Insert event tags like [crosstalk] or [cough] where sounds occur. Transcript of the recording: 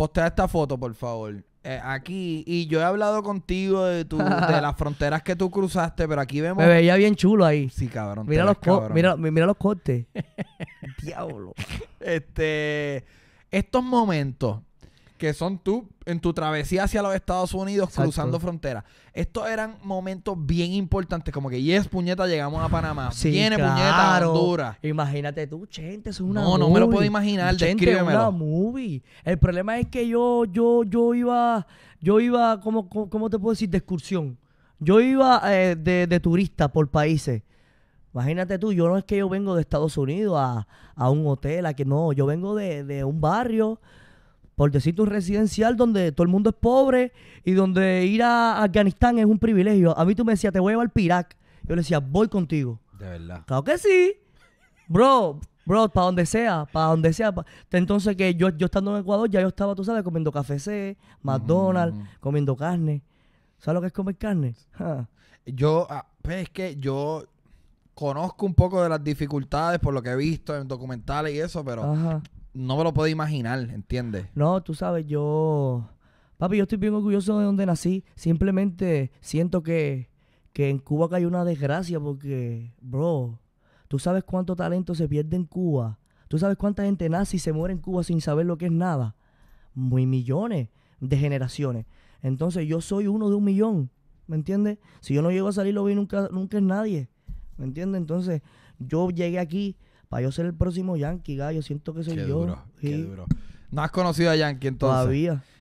postea esta foto, por favor. Eh, aquí, y yo he hablado contigo de, de [laughs] las fronteras que tú cruzaste, pero aquí vemos. Me veía bien chulo ahí. Sí, cabrón. Mira, los, mira cortes. [laughs] Diablo. Este. Estos momentos que son tú en tu travesía hacia los Estados Unidos cruzando fronteras. Estos eran momentos bien importantes, como que yes, puñeta, llegamos a Panamá. tiene Viene puñeta Imagínate tú, gente, eso es una No, no me lo puedo imaginar, gente, una movie. El problema es que yo yo yo iba yo iba como cómo te puedo decir de excursión. Yo iba eh, de, turista por países. Imagínate tú, yo no es que yo vengo de Estados Unidos a, un hotel, a que no, yo vengo de, de un barrio por decirte tu residencial donde todo el mundo es pobre y donde ir a Afganistán es un privilegio. A mí tú me decías, te voy a llevar al Pirac. Yo le decía, voy contigo. De verdad. Claro que sí. Bro, bro, para donde sea, para donde sea. Entonces que yo, yo estando en Ecuador, ya yo estaba, tú sabes, comiendo café C, McDonald's, mm. comiendo carne. ¿Sabes lo que es comer carne? Yo, ah, pues es que yo conozco un poco de las dificultades por lo que he visto en documentales y eso, pero Ajá no me lo puedo imaginar, ¿entiendes? No, tú sabes, yo... Papi, yo estoy bien orgulloso de donde nací. Simplemente siento que, que en Cuba cae una desgracia porque, bro, tú sabes cuánto talento se pierde en Cuba. Tú sabes cuánta gente nace y se muere en Cuba sin saber lo que es nada. Muy millones de generaciones. Entonces yo soy uno de un millón, ¿me entiendes? Si yo no llego a salir, lo vi nunca, nunca es nadie, ¿me entiendes? Entonces yo llegué aquí para yo ser el próximo Yankee, gallo. Siento que soy yo. Qué duro. ¿No has conocido a Yankee entonces? Todavía.